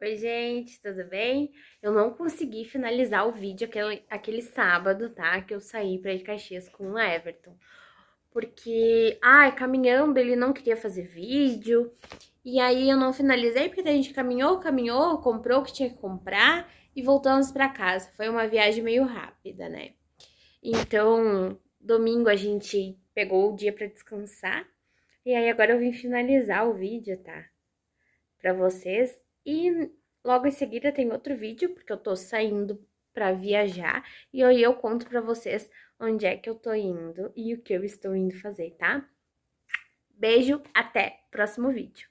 Oi, gente, tudo bem? Eu não consegui finalizar o vídeo aquele, aquele sábado, tá? Que eu saí pra ir Caxias com o Everton. Porque, ai, caminhando, ele não queria fazer vídeo. E aí eu não finalizei, porque a gente caminhou, caminhou, comprou o que tinha que comprar e voltamos pra casa. Foi uma viagem meio rápida, né? Então, domingo a gente pegou o dia pra descansar. E aí agora eu vim finalizar o vídeo, tá? Pra vocês e logo em seguida tem outro vídeo, porque eu tô saindo para viajar e aí eu conto para vocês onde é que eu tô indo e o que eu estou indo fazer, tá? Beijo, até próximo vídeo.